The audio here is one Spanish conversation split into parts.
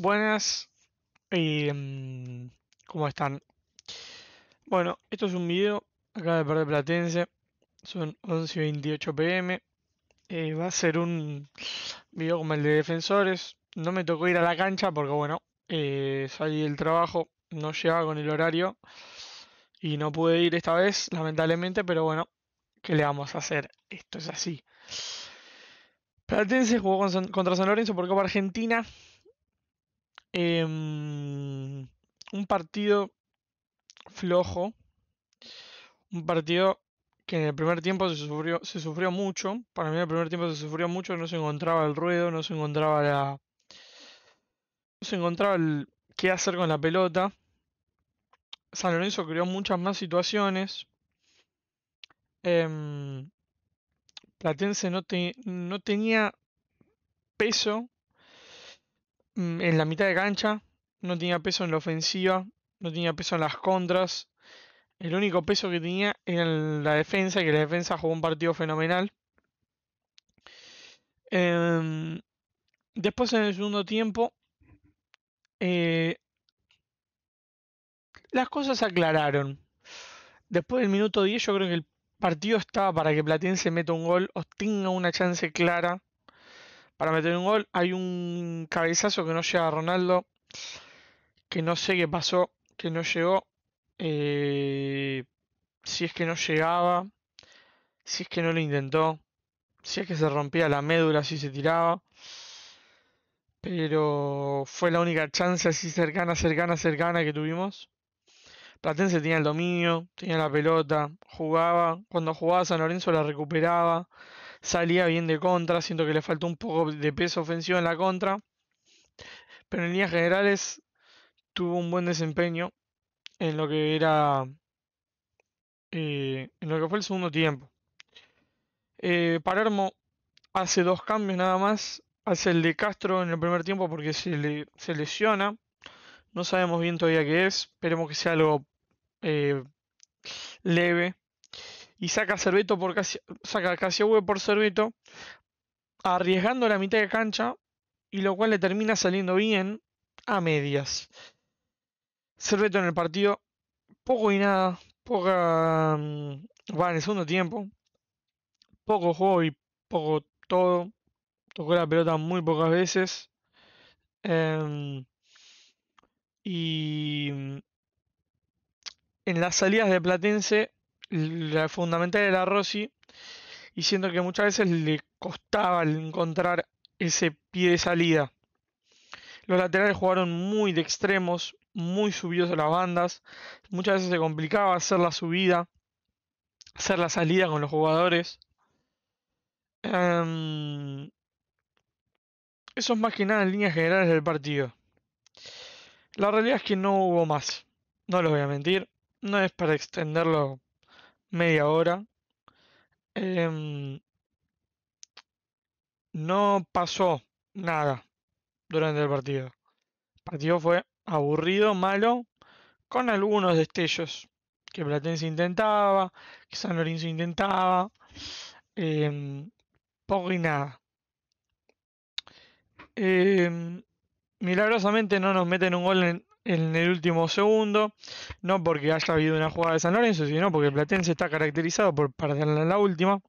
Buenas, y, eh, mm, ¿cómo están? Bueno, esto es un video acá de perder Platense, son 11 y 28 pm, eh, va a ser un video como el de defensores, no me tocó ir a la cancha porque bueno, eh, salí del trabajo, no llegaba con el horario y no pude ir esta vez, lamentablemente, pero bueno, ¿qué le vamos a hacer? Esto es así. Platense jugó contra San Lorenzo por Copa Argentina, Em, un partido flojo. Un partido que en el primer tiempo se sufrió, se sufrió mucho. Para mí en el primer tiempo se sufrió mucho. No se encontraba el ruedo, no se encontraba la... No se encontraba el qué hacer con la pelota. San Lorenzo creó muchas más situaciones. Em, Platense no tenía peso Mm, en la mitad de cancha, no tenía peso en la ofensiva, no tenía peso en las contras. El único peso que tenía era en la defensa, y que la defensa jugó un partido fenomenal. Em, después en el segundo tiempo, eh, las cosas se aclararon. Después del minuto 10 yo creo que el partido estaba para que Platense meta un gol o tenga una chance clara para meter un gol. Hay un cabezazo que no llega a Ronaldo, que no sé qué pasó, que no llegó. Eh, si es que no llegaba, si es que no lo intentó, si es que se rompía la médula, si se tiraba. Pero fue la única chance así cercana, cercana, cercana que tuvimos. Platense tenía el dominio, tenía la pelota, jugaba. Cuando jugaba San Lorenzo la recuperaba salía bien de contra, siento que le faltó un poco de peso ofensivo en la contra, pero en líneas generales tuvo un buen desempeño en lo que era eh, en lo que fue el segundo tiempo. Eh, Palermo hace dos cambios nada más, hace el de Castro en el primer tiempo porque se, le, se lesiona, no sabemos bien todavía qué es, esperemos que sea algo eh, leve y saca Cerveto por casi, saca por Cerveto, arriesgando la mitad de cancha, y lo cual le termina saliendo bien a medias. Cerveto en el partido, poco y nada, poca. Mm, va en el segundo tiempo, poco juego y poco todo. Tocó la pelota muy pocas veces. Em, y mm, en las salidas de Platense la fundamental era Rossi y siento que muchas veces le costaba encontrar ese pie de salida. Los laterales jugaron muy de extremos, muy subidos a las bandas, muchas veces se complicaba hacer la subida, hacer la salida con los jugadores. Em, eso es más que nada en líneas generales del partido. La realidad es que no hubo más, no lo voy a mentir, no es para extenderlo media hora. Em, no pasó nada durante el partido. El partido fue aburrido, malo, con algunos destellos que Platense intentaba, que San Lorenzo intentaba, em, poco y nada. Em, milagrosamente no nos meten un gol en, en el último segundo, no porque haya habido una jugada de San Lorenzo, sino porque Platense está caracterizado por en la última.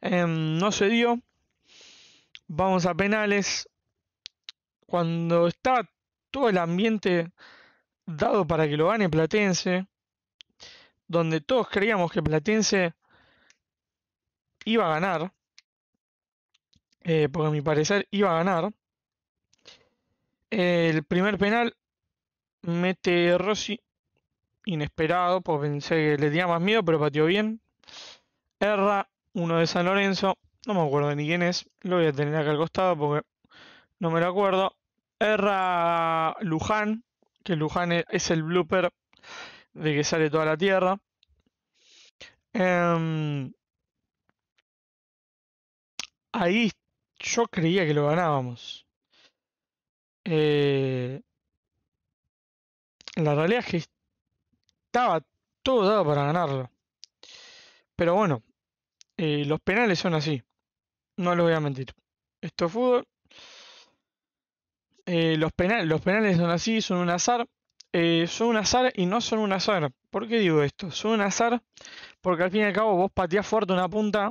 Em, no se dio. Vamos a penales. Cuando está todo el ambiente dado para que lo gane Platense, donde todos creíamos que Platense iba a ganar, eh, porque a mi parecer iba a ganar, el primer penal Mete Rossi, inesperado, pues pensé que le tenía más miedo, pero pateó bien. Erra, uno de San Lorenzo, no me acuerdo ni quién es, lo voy a tener acá al costado porque no me lo acuerdo. Erra Luján, que Luján e-, es el blooper de que sale toda la tierra. Em, ahí yo creía que lo ganábamos. Eh, la realidad es que estaba todo dado para ganarlo. Pero bueno, eh, los penales son así. No lo voy a mentir. Esto es fútbol. Eh, los, penales, los penales son así, son un azar. Eh, son un azar y no son un azar. ¿Por qué digo esto? Son un azar porque al fin y al cabo vos pateás fuerte una punta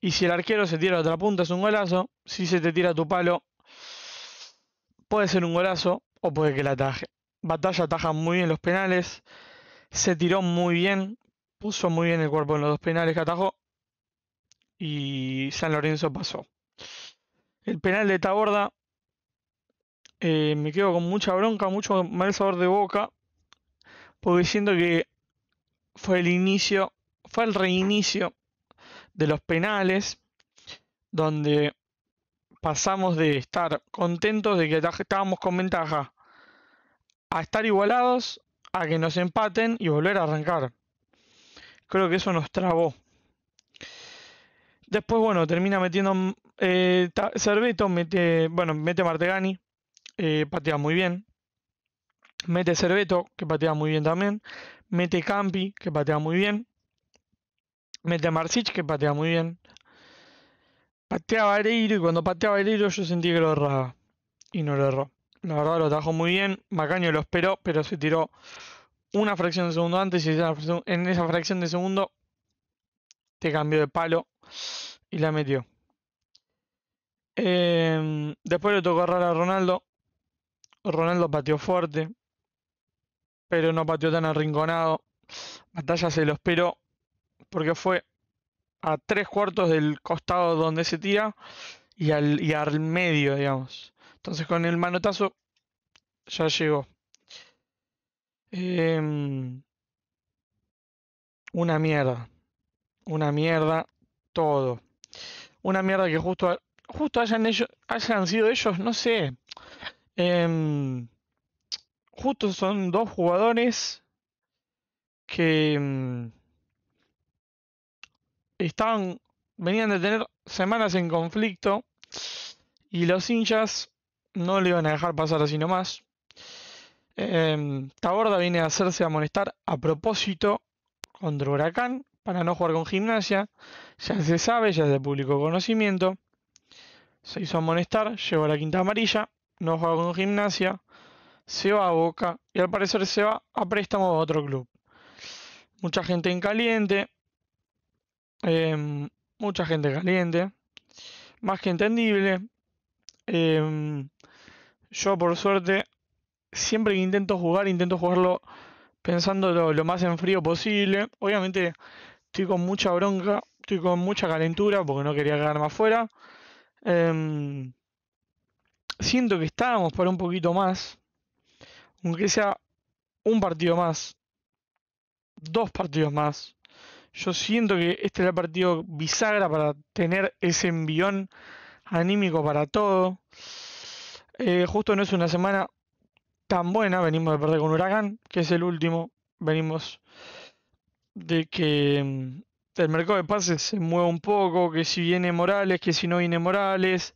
y si el arquero se tira a otra punta es un golazo. Si se te tira tu palo, puede ser un golazo o puede que la ataje. Batalla ataja muy bien los penales. Se tiró muy bien. Puso muy bien el cuerpo en los dos penales que atajó. Y San Lorenzo pasó. El penal de Taborda. Eh, me quedo con mucha bronca, mucho mal sabor de boca. Porque siento que fue el inicio, fue el reinicio de los penales. Donde pasamos de estar contentos de que estábamos con ventaja a estar igualados, a que nos empaten y volver a arrancar. Creo que eso nos trabó. Después, bueno, termina metiendo eh, Cerveto, mete, bueno, mete Martegani, eh, patea muy bien. Mete Cerveto, que patea muy bien también. Mete Campi, que patea muy bien. Mete Marcic, que patea muy bien. Pateaba Vareiro, y cuando pateaba Vareiro yo sentí que lo erraba. Y no lo erró. La verdad lo tajó muy bien. Macaño lo esperó, pero se tiró una fracción de segundo antes y en esa fracción de segundo te cambió de palo y la metió. Em, después le tocó agarrar a Ronaldo. Ronaldo pateó fuerte, pero no pateó tan arrinconado. Batalla se lo esperó porque fue a tres cuartos del costado donde se tira y al, y al medio, digamos. Entonces con el manotazo ya llegó. Em, una mierda. Una mierda todo. Una mierda que justo, justo hayan, ellos, hayan sido ellos, no sé. Em, justo son dos jugadores que em, estaban, venían de tener semanas en conflicto y los hinchas no le iban a dejar pasar así nomás. Em, Taborda viene a hacerse amonestar a propósito contra Huracán para no jugar con gimnasia. Ya se sabe, ya es de público conocimiento. Se hizo amonestar, llegó a la quinta amarilla, no juega con gimnasia, se va a Boca y al parecer se va a préstamo a otro club. Mucha gente en caliente, em, mucha gente caliente, más que entendible. Em, yo, por suerte, siempre que intento jugar, intento jugarlo pensando lo, más en frío posible. Obviamente, estoy con mucha bronca, estoy con mucha calentura porque no quería más afuera. fuera. Em, siento que estábamos para un poquito más, aunque sea un partido más, dos partidos más. Yo siento que este era el partido bisagra para tener ese envión anímico para todo. Eh, justo no es una semana tan buena, venimos de perder con Huracán, que es el último, venimos de que mm, el mercado de pases se mueve un poco, que si viene Morales, que si no viene Morales,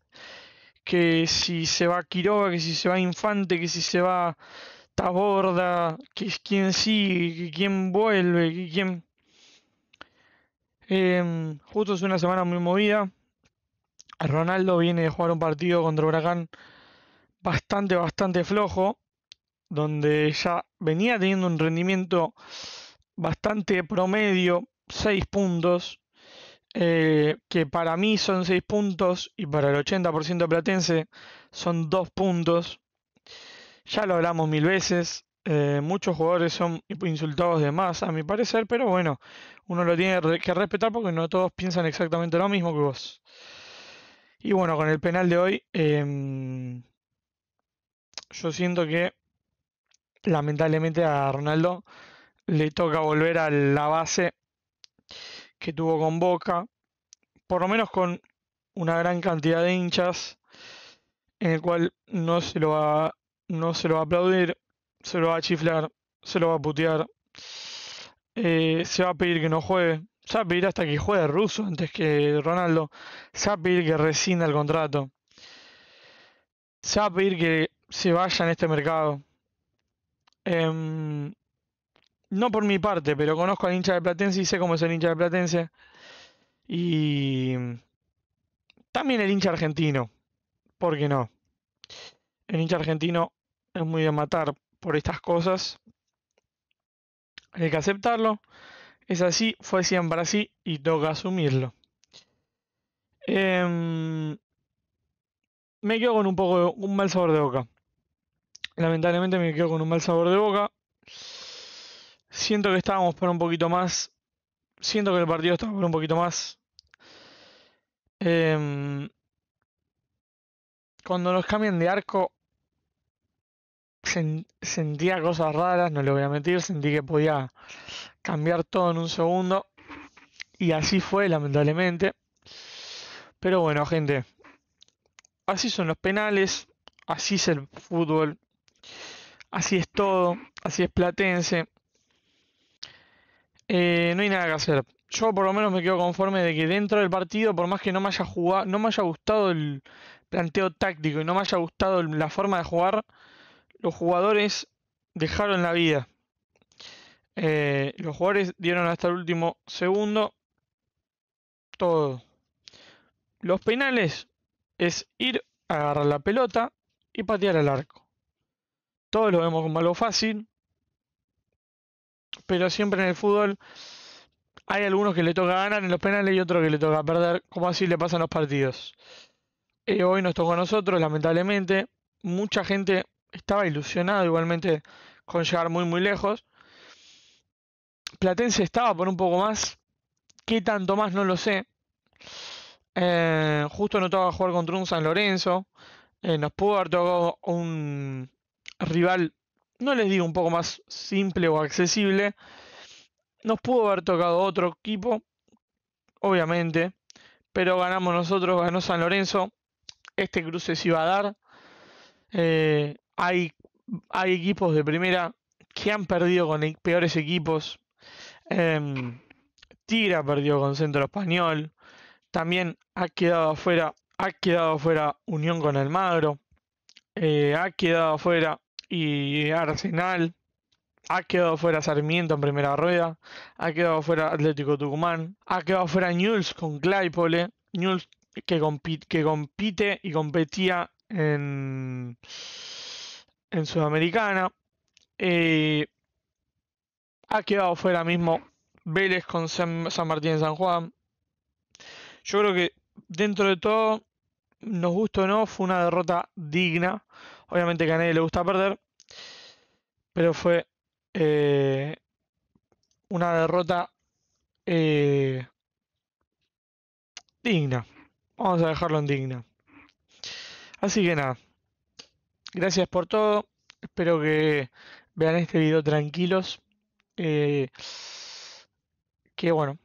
que si se va Quiroga, que si se va Infante, que si se va Taborda, que quién sigue, que quién vuelve, que quién... Em, justo es una semana muy movida. Ronaldo viene de jugar un partido contra Huracán bastante, bastante flojo, donde ya venía teniendo un rendimiento bastante promedio, 6 puntos, eh, que para mí son 6 puntos y para el 80% Platense son 2 puntos. Ya lo hablamos mil veces, eh, muchos jugadores son insultados de más, a mi parecer, pero bueno, uno lo tiene que respetar porque no todos piensan exactamente lo mismo que vos. Y bueno, con el penal de hoy, em, yo siento que lamentablemente a Ronaldo le toca volver a la base que tuvo con Boca, por lo menos con una gran cantidad de hinchas, en el cual no se lo va, no se lo va a aplaudir, se lo va a chiflar, se lo va a putear, eh, se va a pedir que no juegue, se va a pedir hasta que juegue Russo antes que Ronaldo, se va a pedir que rescinda el contrato, se va a pedir que se vaya en este mercado. Em, no por mi parte, pero conozco al hincha de Platense y sé cómo es el hincha de Platense. Y también el hincha argentino, ¿por qué no? El hincha argentino es muy de matar por estas cosas. Hay que aceptarlo. Es así, fue siempre así y toca asumirlo. Em, me quedo con un poco un mal sabor de boca. Lamentablemente me quedo con un mal sabor de boca. Siento que estábamos por un poquito más. Siento que el partido estaba por un poquito más. Em, cuando nos cambian de arco, sentía cosas raras, no lo voy a mentir. Sentí que podía cambiar todo en un segundo. Y así fue, lamentablemente. Pero bueno, gente. Así son los penales. Así es el fútbol. Así es todo, así es Platense. Eh, no hay nada que hacer. Yo por lo menos me quedo conforme de que dentro del partido, por más que no me haya jugado, no me haya gustado el planteo táctico y no me haya gustado la forma de jugar, los jugadores dejaron la vida. Eh, los jugadores dieron hasta el último segundo todo. Los penales es ir, a agarrar la pelota y patear al arco. Todos lo vemos como algo fácil, pero siempre en el fútbol hay algunos que le toca ganar en los penales y otros que le toca perder, como así le pasan los partidos. Eh, hoy nos tocó a nosotros, lamentablemente. Mucha gente estaba ilusionada igualmente con llegar muy muy lejos. Platense estaba por un poco más. ¿Qué tanto más? No lo sé. Eh, justo no tocó jugar contra un San Lorenzo. nos pudo haber tocado un, rival, no les digo un poco más simple o accesible, nos pudo haber tocado otro equipo, obviamente, pero ganamos nosotros, ganó San Lorenzo, este cruce se iba a dar. Eh, hay, hay equipos de primera que han perdido con e, peores equipos. Em, Tira perdió con Centro Español. También ha quedado afuera, ha quedado fuera Unión con Almagro. Eh, ha quedado afuera y Arsenal. Ha quedado fuera Sarmiento en primera rueda. Ha quedado fuera Atlético Tucumán. Ha quedado fuera Newell's con Claypole. Newell's que, compite, que compite y competía en, en Sudamericana. Eh, ha quedado fuera mismo Vélez con San, Martín en San Juan. Yo creo que dentro de todo, nos gustó o no, fue una derrota digna Obviamente que a nadie le gusta perder, pero fue eh, una derrota eh, digna. Vamos a dejarlo en digna. Así que nada, gracias por todo. Espero que vean este video tranquilos. Eh, que bueno,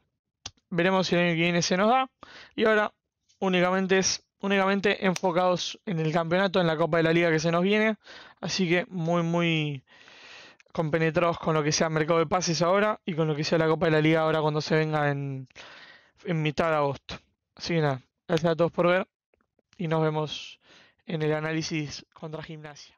veremos si el año que viene se nos da. Y ahora únicamente es únicamente enfocados en el campeonato, en la Copa de la Liga que se nos viene. Así que muy, muy compenetrados con lo que sea mercado de pases ahora y con lo que sea la Copa de la Liga ahora cuando se venga en, mitad de agosto. Así que nada, gracias a todos por ver y nos vemos en el análisis contra gimnasia.